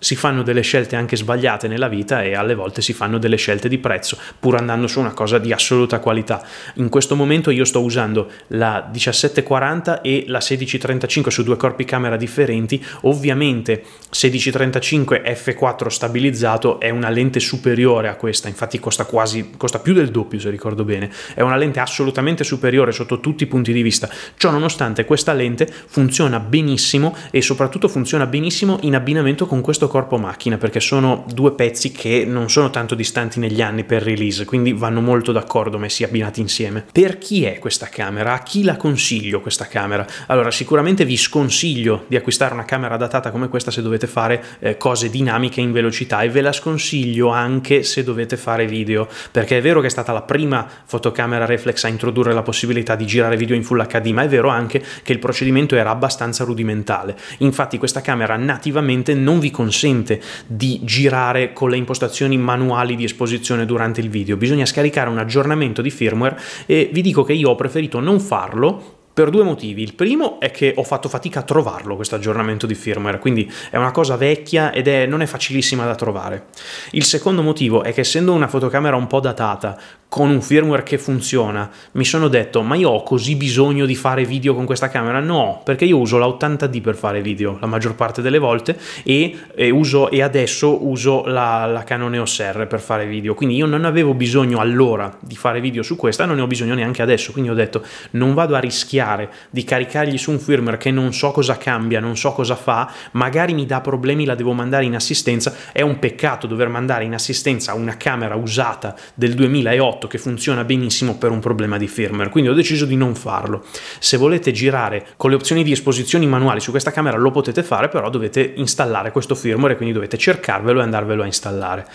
si fanno delle scelte anche sbagliate nella vita e alle volte si fanno delle scelte di prezzo, pur andando su una cosa di assoluta qualità. In questo momento io sto usando la 1740 e la 1635 su due corpi camera differenti, ovviamente 1635 f4 stabilizzato è una lente superiore a questa, infatti costa quasi costa più del doppio se ricordo bene, è una lente assolutamente superiore sotto tutti i punti di vista. Ciò nonostante questa lente funziona benissimo e soprattutto funziona benissimo in abbinamento con questo corpo macchina perché sono due pezzi che non sono tanto distanti negli anni per release, quindi vanno molto d'accordo messi abbinati insieme. Per chi è questa camera? A chi la consiglio questa camera? Allora, sicuramente vi sconsiglio di acquistare una camera datata come questa se dovete fare eh, cose dinamiche in velocità e ve la sconsiglio anche se dovete fare video, perché è vero che è stata la prima fotocamera reflex a introdurre la possibilità di girare video in Full HD, ma è vero anche che il procedimento era abbastanza rudimentale. Infatti questa camera nativamente non vi consiglio consente di girare con le impostazioni manuali di esposizione durante il video, bisogna scaricare un aggiornamento di firmware e vi dico che io ho preferito non farlo per due motivi. Il primo è che ho fatto fatica a trovarlo questo aggiornamento di firmware, quindi è una cosa vecchia ed è, non è facilissima da trovare. Il secondo motivo è che essendo una fotocamera un po' datata, con un firmware che funziona, mi sono detto ma io ho così bisogno di fare video con questa camera? No, perché io uso la 80D per fare video la maggior parte delle volte e, e, uso, e adesso uso la, la Canon EOS R per fare video, quindi io non avevo bisogno allora di fare video su questa, non ne ho bisogno neanche adesso, quindi ho detto non vado a rischiare rischiare di caricargli su un firmware che non so cosa cambia, non so cosa fa, magari mi dà problemi, la devo mandare in assistenza, è un peccato dover mandare in assistenza una camera usata del 2008 che funziona benissimo per un problema di firmware, quindi ho deciso di non farlo. Se volete girare con le opzioni di esposizioni manuali su questa camera lo potete fare, però dovete installare questo firmware, quindi dovete cercarvelo e andarvelo a installare.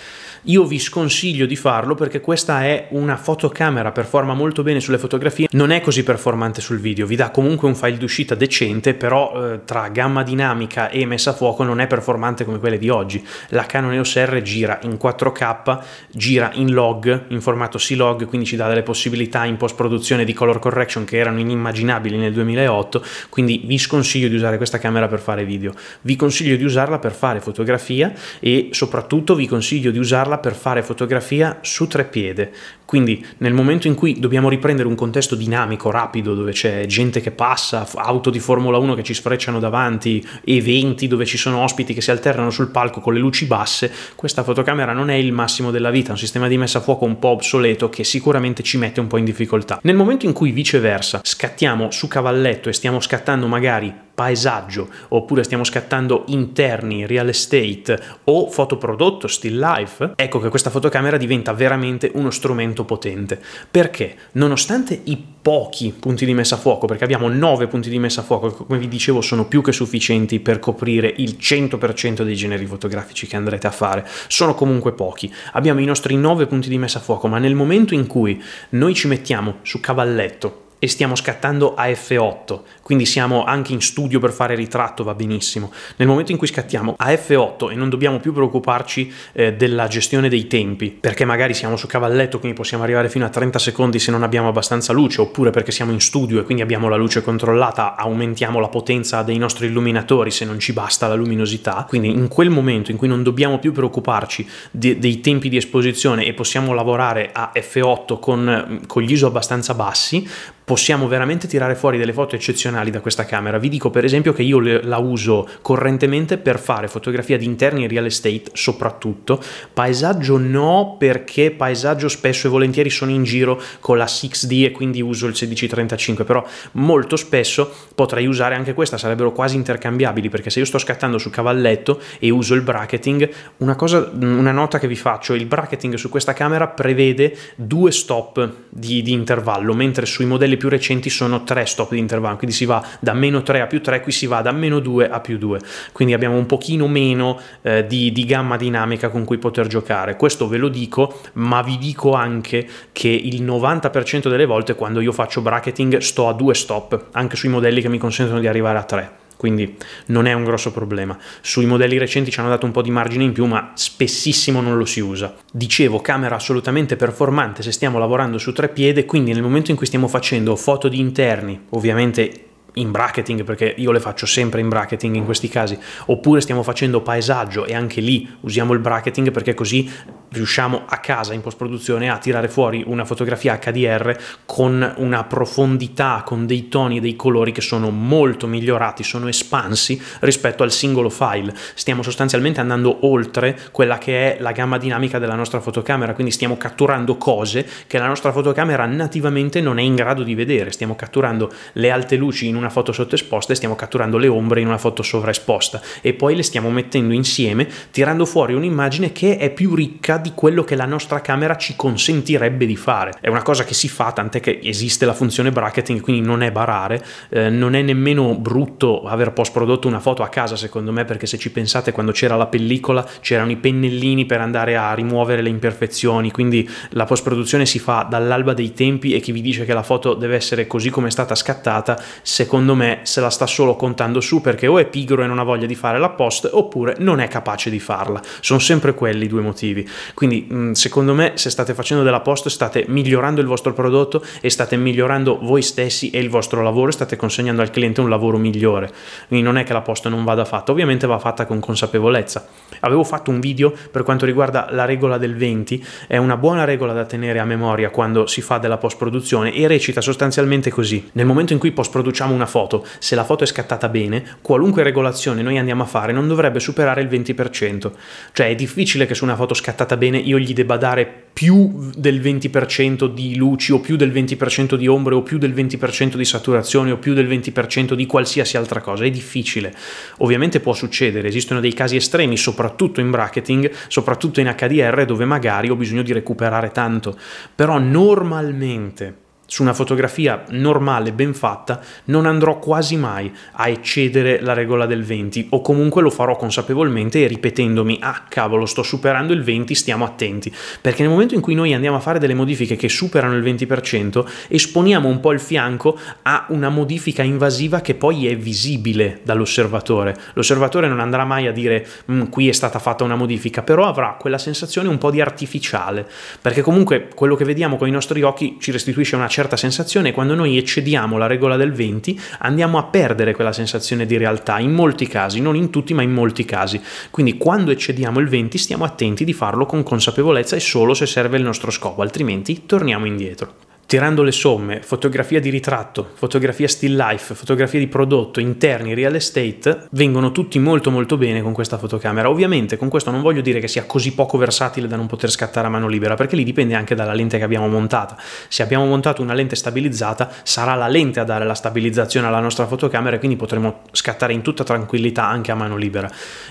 Io vi sconsiglio di farlo perché questa è una fotocamera, performa molto bene sulle fotografie, non è così performante sul video, vi dà comunque un file d'uscita decente, però eh, tra gamma dinamica e messa a fuoco non è performante come quelle di oggi. La Canon EOS R gira in 4K, gira in log, in formato C-Log, quindi ci dà delle possibilità in post-produzione di color correction che erano inimmaginabili nel 2008, quindi vi sconsiglio di usare questa camera per fare video. Vi consiglio di usarla per fare fotografia e soprattutto vi consiglio di usarla usarla per fare fotografia su tre piede. Quindi nel momento in cui dobbiamo riprendere un contesto dinamico, rapido, dove c'è gente che passa, auto di Formula 1 che ci sfrecciano davanti, eventi dove ci sono ospiti che si alternano sul palco con le luci basse, questa fotocamera non è il massimo della vita, è un sistema di messa a fuoco un po' obsoleto che sicuramente ci mette un po' in difficoltà. Nel momento in cui viceversa scattiamo su cavalletto e stiamo scattando magari paesaggio, oppure stiamo scattando interni, real estate o fotoprodotto, still life, ecco che questa fotocamera diventa veramente uno strumento potente. Perché? Nonostante i pochi punti di messa a fuoco, perché abbiamo 9 punti di messa a fuoco, che come vi dicevo sono più che sufficienti per coprire il 100% dei generi fotografici che andrete a fare, sono comunque pochi. Abbiamo i nostri 9 punti di messa a fuoco, ma nel momento in cui noi ci mettiamo su cavalletto e stiamo scattando a f8, quindi siamo anche in studio per fare ritratto, va benissimo. Nel momento in cui scattiamo a f8 e non dobbiamo più preoccuparci eh, della gestione dei tempi, perché magari siamo su cavalletto, quindi possiamo arrivare fino a 30 secondi se non abbiamo abbastanza luce, oppure perché siamo in studio e quindi abbiamo la luce controllata, aumentiamo la potenza dei nostri illuminatori se non ci basta la luminosità, quindi in quel momento in cui non dobbiamo più preoccuparci de dei tempi di esposizione e possiamo lavorare a f8 con, con gli ISO abbastanza bassi, possiamo veramente tirare fuori delle foto eccezionali da questa camera. Vi dico per esempio che io la uso correntemente per fare fotografia di interni e real estate soprattutto, paesaggio no perché paesaggio spesso e volentieri sono in giro con la 6D e quindi uso il 1635, però molto spesso potrei usare anche questa, sarebbero quasi intercambiabili perché se io sto scattando su cavalletto e uso il bracketing, una, cosa, una nota che vi faccio, il bracketing su questa camera prevede due stop di, di intervallo, mentre sui modelli più recenti sono tre stop di intervallo, quindi si va da meno 3 a più 3, qui si va da meno 2 a più 2, quindi abbiamo un pochino meno eh, di, di gamma dinamica con cui poter giocare. Questo ve lo dico, ma vi dico anche che il 90% delle volte quando io faccio bracketing sto a due stop, anche sui modelli che mi consentono di arrivare a 3 quindi non è un grosso problema. Sui modelli recenti ci hanno dato un po' di margine in più, ma spessissimo non lo si usa. Dicevo, camera assolutamente performante se stiamo lavorando su tre piede, quindi nel momento in cui stiamo facendo foto di interni, ovviamente in bracketing, perché io le faccio sempre in bracketing in questi casi, oppure stiamo facendo paesaggio e anche lì usiamo il bracketing perché così riusciamo a casa in post-produzione a tirare fuori una fotografia HDR con una profondità, con dei toni e dei colori che sono molto migliorati, sono espansi rispetto al singolo file. Stiamo sostanzialmente andando oltre quella che è la gamma dinamica della nostra fotocamera, quindi stiamo catturando cose che la nostra fotocamera nativamente non è in grado di vedere. Stiamo catturando le alte luci in una foto sottoesposta e stiamo catturando le ombre in una foto sovraesposta e poi le stiamo mettendo insieme tirando fuori un'immagine che è più ricca di quello che la nostra camera ci consentirebbe di fare. È una cosa che si fa, tant'è che esiste la funzione bracketing, quindi non è barare, eh, non è nemmeno brutto aver post prodotto una foto a casa, secondo me, perché se ci pensate quando c'era la pellicola c'erano i pennellini per andare a rimuovere le imperfezioni, quindi la post produzione si fa dall'alba dei tempi e chi vi dice che la foto deve essere così come è stata scattata, secondo me se la sta solo contando su perché o è pigro e non ha voglia di fare la post oppure non è capace di farla. Sono sempre quelli i due motivi. Quindi mm, secondo me se state facendo della post state migliorando il vostro prodotto e state migliorando voi stessi e il vostro lavoro, state consegnando al cliente un lavoro migliore. Quindi non è che la post non vada fatta, ovviamente va fatta con consapevolezza. Avevo fatto un video per quanto riguarda la regola del 20, è una buona regola da tenere a memoria quando si fa della post produzione e recita sostanzialmente così. Nel momento in cui post produciamo una foto, se la foto è scattata bene, qualunque regolazione noi andiamo a fare non dovrebbe superare il 20%. Cioè è difficile che su una foto scattata bene io gli debba dare più del 20% di luci o più del 20% di ombre o più del 20% di saturazione o più del 20% di qualsiasi altra cosa, è difficile. Ovviamente può succedere, esistono dei casi estremi, soprattutto in bracketing, soprattutto in HDR dove magari ho bisogno di recuperare tanto, però normalmente su una fotografia normale, ben fatta, non andrò quasi mai a eccedere la regola del 20 o comunque lo farò consapevolmente e ripetendomi ah cavolo sto superando il 20 stiamo attenti perché nel momento in cui noi andiamo a fare delle modifiche che superano il 20% esponiamo un po' il fianco a una modifica invasiva che poi è visibile dall'osservatore. L'osservatore non andrà mai a dire mm, qui è stata fatta una modifica però avrà quella sensazione un po' di artificiale perché comunque quello che vediamo con i nostri occhi ci restituisce una certa certa sensazione e quando noi eccediamo la regola del 20 andiamo a perdere quella sensazione di realtà in molti casi, non in tutti ma in molti casi. Quindi quando eccediamo il 20 stiamo attenti di farlo con consapevolezza e solo se serve il nostro scopo, altrimenti torniamo indietro tirando le somme, fotografia di ritratto, fotografia still life, fotografia di prodotto, interni, real estate, vengono tutti molto molto bene con questa fotocamera. Ovviamente con questo non voglio dire che sia così poco versatile da non poter scattare a mano libera, perché lì dipende anche dalla lente che abbiamo montata. Se abbiamo montato una lente stabilizzata, sarà la lente a dare la stabilizzazione alla nostra fotocamera e quindi potremo scattare in tutta tranquillità anche a mano libera.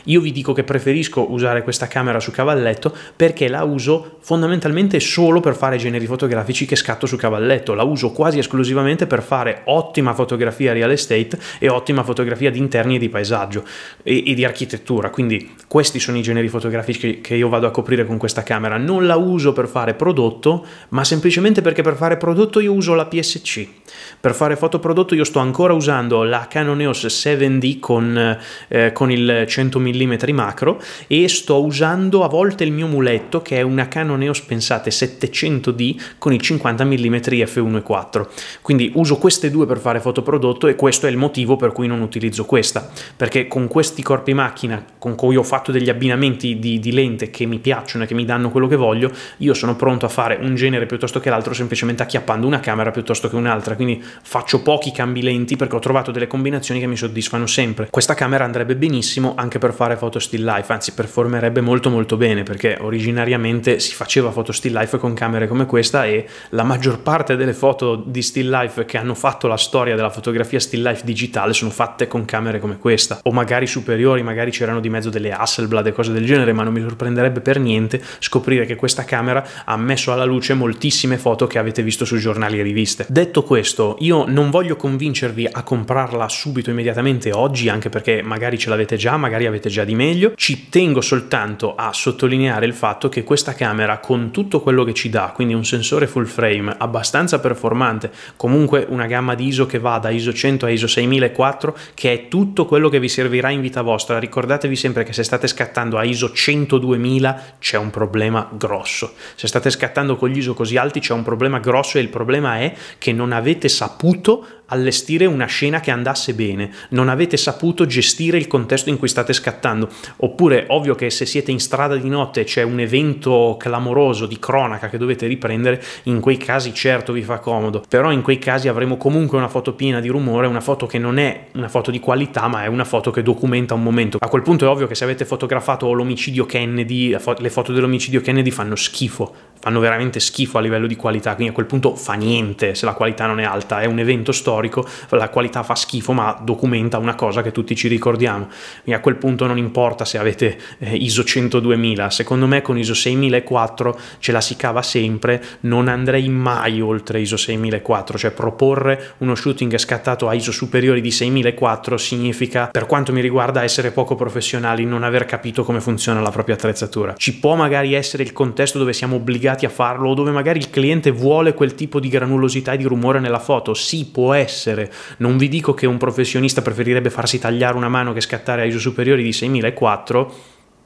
Io vi dico che preferisco usare questa camera su cavalletto perché la uso fondamentalmente solo per fare generi fotografici che scatto su cavalletto cavalletto, la uso quasi esclusivamente per fare ottima fotografia real estate e ottima fotografia di interni e di paesaggio e, e di architettura, quindi questi sono i generi fotografici che io vado a coprire con questa camera, non la uso per fare prodotto, ma semplicemente perché per fare prodotto io uso la PSC, per fare fotoprodotto io sto ancora usando la Canon EOS 7D con, eh, con il 100 mm macro e sto usando a volte il mio muletto che è una Canon EOS pensate 700D con il 50 mm telemetri f1 e 4. Quindi uso queste due per fare fotoprodotto e questo è il motivo per cui non utilizzo questa, perché con questi corpi macchina con cui ho fatto degli abbinamenti di, di lente che mi piacciono e che mi danno quello che voglio, io sono pronto a fare un genere piuttosto che l'altro semplicemente acchiappando una camera piuttosto che un'altra, quindi faccio pochi cambi lenti perché ho trovato delle combinazioni che mi soddisfano sempre. Questa camera andrebbe benissimo anche per fare foto still life, anzi performerebbe molto molto bene perché originariamente si faceva foto still life con camere come questa e la maggior parte parte delle foto di still life che hanno fatto la storia della fotografia still life digitale sono fatte con camere come questa, o magari superiori, magari c'erano di mezzo delle Hasselblad e cose del genere, ma non mi sorprenderebbe per niente scoprire che questa camera ha messo alla luce moltissime foto che avete visto su giornali e riviste. Detto questo, io non voglio convincervi a comprarla subito, immediatamente oggi, anche perché magari ce l'avete già, magari avete già di meglio, ci tengo soltanto a sottolineare il fatto che questa camera con tutto quello che ci dà, quindi un sensore full frame abbastanza abbastanza performante, comunque una gamma di ISO che va da ISO 100 a ISO 6004, che è tutto quello che vi servirà in vita vostra. Ricordatevi sempre che se state scattando a ISO 102000 c'è un problema grosso. Se state scattando con gli ISO così alti c'è un problema grosso e il problema è che non avete saputo allestire una scena che andasse bene, non avete saputo gestire il contesto in cui state scattando, oppure ovvio che se siete in strada di notte c'è un evento clamoroso di cronaca che dovete riprendere, in quei casi certo vi fa comodo, però in quei casi avremo comunque una foto piena di rumore, una foto che non è una foto di qualità, ma è una foto che documenta un momento. A quel punto è ovvio che se avete fotografato l'omicidio Kennedy, le foto dell'omicidio Kennedy fanno schifo, fanno veramente schifo a livello di qualità, quindi a quel punto fa niente se la qualità non è alta, è un evento storico storico, la qualità fa schifo ma documenta una cosa che tutti ci ricordiamo. E a quel punto non importa se avete eh, ISO 102000, secondo me con ISO 6004 ce la si cava sempre, non andrei mai oltre ISO 6004, cioè proporre uno shooting scattato a ISO superiori di 6004 significa per quanto mi riguarda essere poco professionali, non aver capito come funziona la propria attrezzatura. Ci può magari essere il contesto dove siamo obbligati a farlo o dove magari il cliente vuole quel tipo di granulosità e di rumore nella foto, sì può essere essere. Non vi dico che un professionista preferirebbe farsi tagliare una mano che scattare ai ISO superiori di 6.400,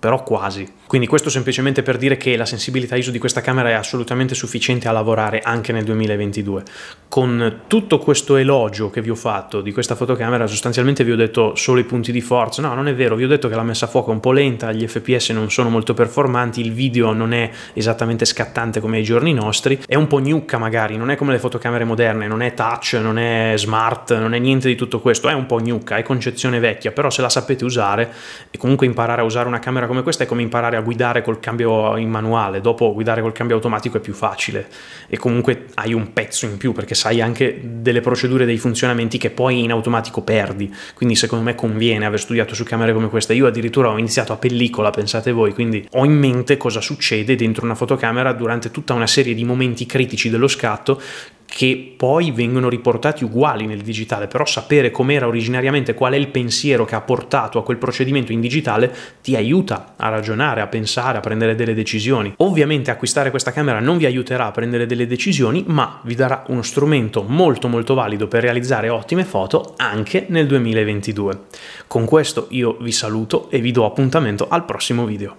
però quasi. Quindi questo semplicemente per dire che la sensibilità ISO di questa camera è assolutamente sufficiente a lavorare anche nel 2022. Con tutto questo elogio che vi ho fatto di questa fotocamera, sostanzialmente vi ho detto solo i punti di forza. No, non è vero, vi ho detto che la messa a fuoco è un po' lenta, gli FPS non sono molto performanti, il video non è esattamente scattante come ai giorni nostri, è un po' gnucca magari, non è come le fotocamere moderne, non è touch, non è smart, non è niente di tutto questo, è un po' gnucca, è concezione vecchia, però se la sapete usare e comunque imparare a usare una camera come questa è come imparare a guidare col cambio in manuale, dopo guidare col cambio automatico è più facile e comunque hai un pezzo in più perché sai anche delle procedure, dei funzionamenti che poi in automatico perdi, quindi secondo me conviene aver studiato su camere come questa, io addirittura ho iniziato a pellicola, pensate voi, quindi ho in mente cosa succede dentro una fotocamera durante tutta una serie di momenti critici dello scatto che poi vengono riportati uguali nel digitale, però sapere com'era originariamente, qual è il pensiero che ha portato a quel procedimento in digitale ti aiuta a ragionare, a pensare, a prendere delle decisioni. Ovviamente acquistare questa camera non vi aiuterà a prendere delle decisioni, ma vi darà uno strumento molto molto valido per realizzare ottime foto anche nel 2022. Con questo io vi saluto e vi do appuntamento al prossimo video.